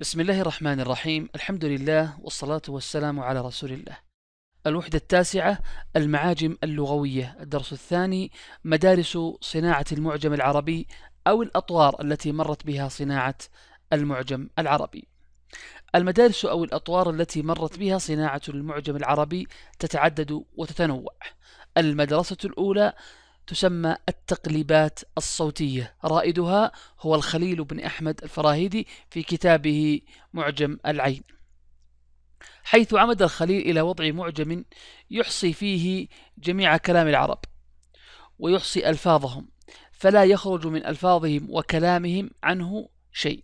بسم الله الرحمن الرحيم الحمد لله والصلاة والسلام على رسول الله الوحدة التاسعة المعاجم اللغوية الدرس الثاني مدارس صناعة المعجم العربي أو الأطوار التي مرت بها صناعة المعجم العربي المدارس أو الأطوار التي مرت بها صناعة المعجم العربي تتعدد وتتنوع المدرسة الأولى تسمى التقليبات الصوتية رائدها هو الخليل بن أحمد الفراهيدي في كتابه معجم العين حيث عمد الخليل إلى وضع معجم يحصي فيه جميع كلام العرب ويحصي ألفاظهم فلا يخرج من ألفاظهم وكلامهم عنه شيء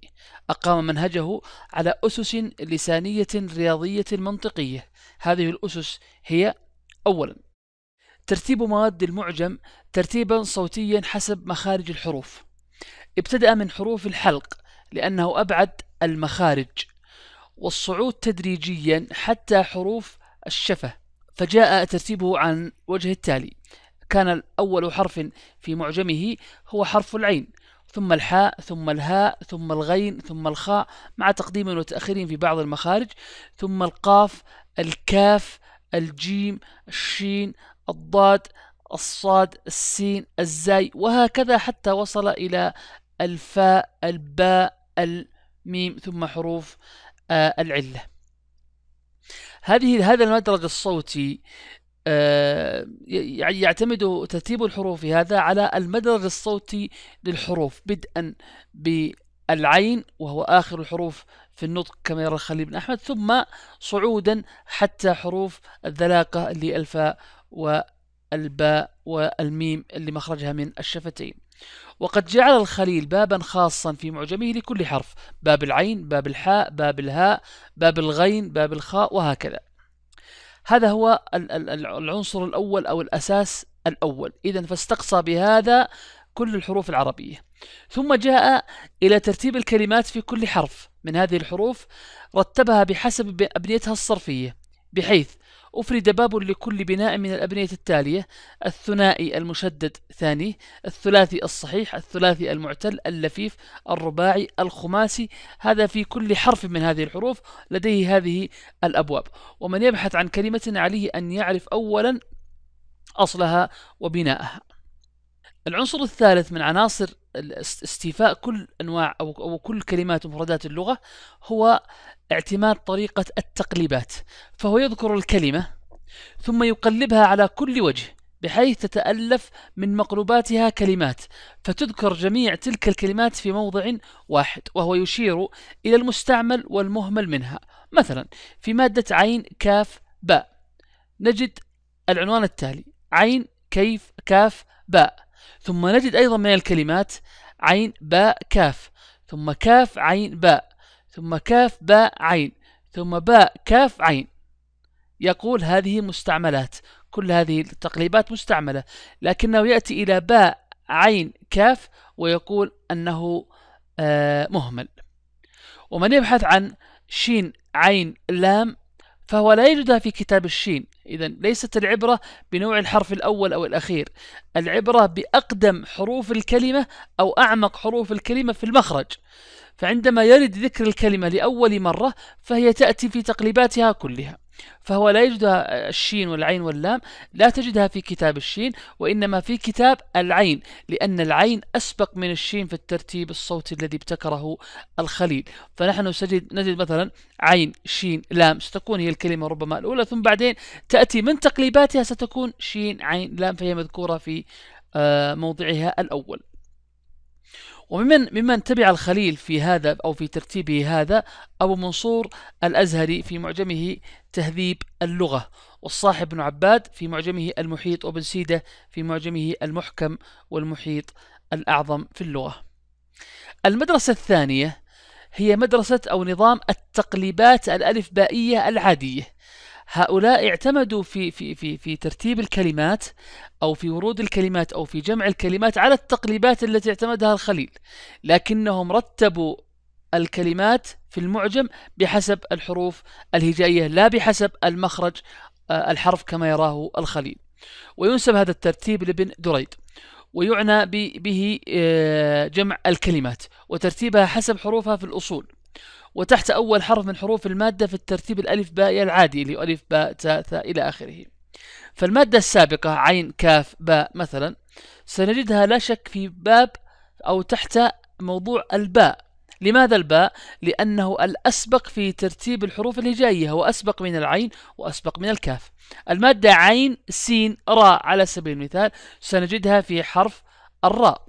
أقام منهجه على أسس لسانية رياضية منطقية هذه الأسس هي أولا ترتيب مواد المعجم ترتيبا صوتيا حسب مخارج الحروف ابتدأ من حروف الحلق لأنه أبعد المخارج والصعود تدريجيا حتى حروف الشفة فجاء ترتيبه عن وجه التالي كان أول حرف في معجمه هو حرف العين ثم الحاء ثم الهاء ثم الغين ثم الخاء مع تقديم وتأخير في بعض المخارج ثم القاف الكاف الجيم الشين الضاد الصاد السين الزاي وهكذا حتى وصل إلى الفاء الباء الميم ثم حروف آه العلة هذه هذا المدرج الصوتي آه يعتمد ترتيب الحروف هذا على المدرج الصوتي للحروف بدءا بالعين وهو آخر الحروف في النطق كما يرى الخليل بن أحمد ثم صعودا حتى حروف الذلاقة اللي الفاء والباء والميم اللي مخرجها من الشفتين وقد جعل الخليل بابا خاصا في معجمه لكل حرف باب العين باب الحاء باب الهاء باب الغين باب الخاء وهكذا هذا هو العنصر الأول أو الأساس الأول إذا فاستقصى بهذا كل الحروف العربية ثم جاء إلى ترتيب الكلمات في كل حرف من هذه الحروف رتبها بحسب أبنيتها الصرفية بحيث أفرد باب لكل بناء من الأبنية التالية الثنائي المشدد ثاني الثلاثي الصحيح الثلاثي المعتل اللفيف الرباعي الخماسي هذا في كل حرف من هذه الحروف لديه هذه الأبواب ومن يبحث عن كلمة عليه أن يعرف أولا أصلها وبناءها العنصر الثالث من عناصر استيفاء كل انواع او او كل كلمات ومفردات اللغه هو اعتماد طريقه التقليبات فهو يذكر الكلمه ثم يقلبها على كل وجه بحيث تتالف من مقلوباتها كلمات فتذكر جميع تلك الكلمات في موضع واحد وهو يشير الى المستعمل والمهمل منها مثلا في ماده عين كاف باء نجد العنوان التالي عين كيف كاف باء ثم نجد أيضا من الكلمات عين باء كاف ثم كاف عين باء ثم كاف باء عين ثم باء كاف عين يقول هذه مستعملات كل هذه التقليبات مستعملة لكنه يأتي إلى باء عين كاف ويقول أنه آه، مهمل ومن يبحث عن شين عين لام فهو لا يجدها في كتاب الشين إذا ليست العبرة بنوع الحرف الأول أو الأخير العبرة بأقدم حروف الكلمة أو أعمق حروف الكلمة في المخرج فعندما يرد ذكر الكلمة لأول مرة فهي تأتي في تقليباتها كلها فهو لا يجدها الشين والعين واللام لا تجدها في كتاب الشين وإنما في كتاب العين لأن العين أسبق من الشين في الترتيب الصوتي الذي ابتكره الخليل فنحن سجد نجد مثلا عين شين لام ستكون هي الكلمة ربما الأولى ثم بعدين تأتي من تقليباتها ستكون شين عين لام فهي مذكورة في آه، موضعها الأول وممن ممن تبع الخليل في هذا أو في ترتيبه هذا أبو منصور الأزهري في معجمه تهذيب اللغة والصاحب بن عباد في معجمه المحيط وابن سيدة في معجمه المحكم والمحيط الأعظم في اللغة المدرسة الثانية هي مدرسة أو نظام التقليبات الألفبائية العادية هؤلاء اعتمدوا في في في في ترتيب الكلمات او في ورود الكلمات او في جمع الكلمات على التقليبات التي اعتمدها الخليل، لكنهم رتبوا الكلمات في المعجم بحسب الحروف الهجائيه لا بحسب المخرج آه، الحرف كما يراه الخليل. وينسب هذا الترتيب لابن دريد. ويعنى به آه، جمع الكلمات وترتيبها حسب حروفها في الأصول وتحت أول حرف من حروف المادة في الترتيب الألف باء العادي اللي ألف باء تاء ثاء إلى آخره فالمادة السابقة عين كاف باء مثلا سنجدها لا شك في باب أو تحت موضوع الباء لماذا الباء؟ لأنه الأسبق في ترتيب الحروف الهجائية هو أسبق من العين وأسبق من الكاف المادة عين سين راء على سبيل المثال سنجدها في حرف الراء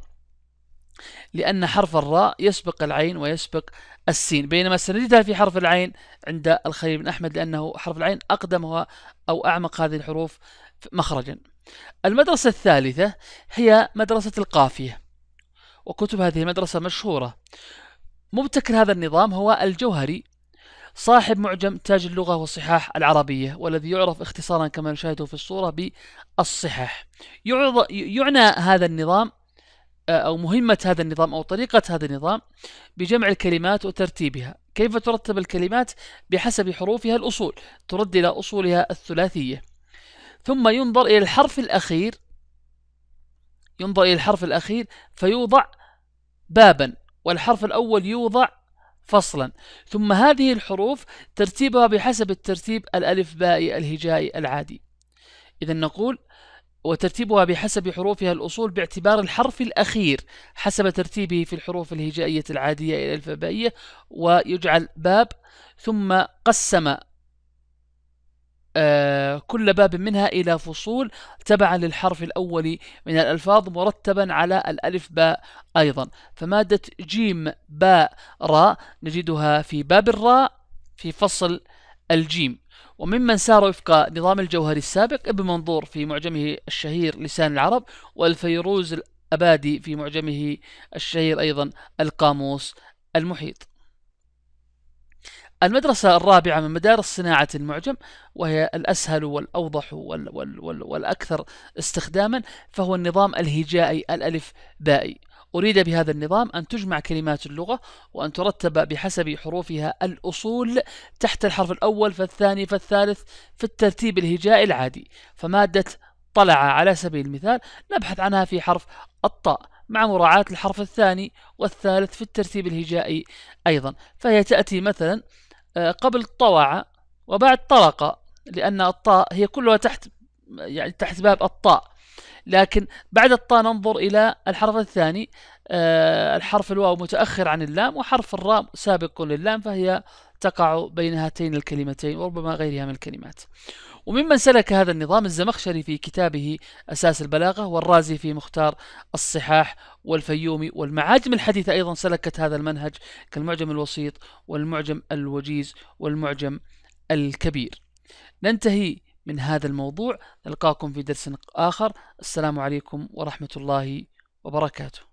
لأن حرف الراء يسبق العين ويسبق السين بينما سنجدها في حرف العين عند الخليل بن أحمد لأنه حرف العين أقدم أو أعمق هذه الحروف مخرجا المدرسة الثالثة هي مدرسة القافية وكتب هذه المدرسة مشهورة مبتكر هذا النظام هو الجوهري صاحب معجم تاج اللغة والصحاح العربية والذي يعرف اختصارا كما نشاهده في الصورة بالصحاح يعنى هذا النظام آه، أو مهمة هذا النظام أو طريقة هذا النظام بجمع الكلمات وترتيبها كيف ترتب الكلمات بحسب حروفها الأصول ترد إلى أصولها الثلاثية ثم ينظر إلى الحرف الأخير ينظر إلى الحرف الأخير فيوضع بابا والحرف الأول يوضع فصلا ثم هذه الحروف ترتيبها بحسب الترتيب الألف بائي الهجائي العادي إذا نقول وترتيبها بحسب حروفها الأصول باعتبار الحرف الأخير حسب ترتيبه في الحروف الهجائية العادية إلى الفبائية ويجعل باب ثم قسم آه، كل باب منها إلى فصول تبعا للحرف الأول من الألفاظ مرتبا على الألف باء أيضا فمادة جيم باء راء نجدها في باب الراء في فصل الجيم وممن سار وفق نظام الجوهري السابق ابن منظور في معجمه الشهير لسان العرب والفيروز الأبادي في معجمه الشهير أيضا القاموس المحيط المدرسة الرابعة من مدارس صناعة المعجم وهي الأسهل والأوضح والأكثر استخداما فهو النظام الهجائي الألف بائي أريد بهذا النظام أن تجمع كلمات اللغة وأن ترتب بحسب حروفها الأصول تحت الحرف الأول فالثاني فالثالث في الترتيب الهجائي العادي فمادة طلع على سبيل المثال نبحث عنها في حرف الطاء مع مراعاة الحرف الثاني والثالث في الترتيب الهجائي أيضا فهي تأتي مثلا آه، قبل طوع وبعد طلق لأن الطاء هي كلها تحت يعني تحت باب الطاء لكن بعد الطاء ننظر إلى الحرف الثاني آه، الحرف الواو متأخر عن اللام وحرف الراء سابق للام فهي تقع بين هاتين الكلمتين وربما غيرها من الكلمات وممن سلك هذا النظام الزمخشري في كتابه أساس البلاغة والرازي في مختار الصحاح والفيومي والمعاجم الحديثة أيضا سلكت هذا المنهج كالمعجم الوسيط والمعجم الوجيز والمعجم الكبير ننتهي من هذا الموضوع نلقاكم في درس آخر السلام عليكم ورحمة الله وبركاته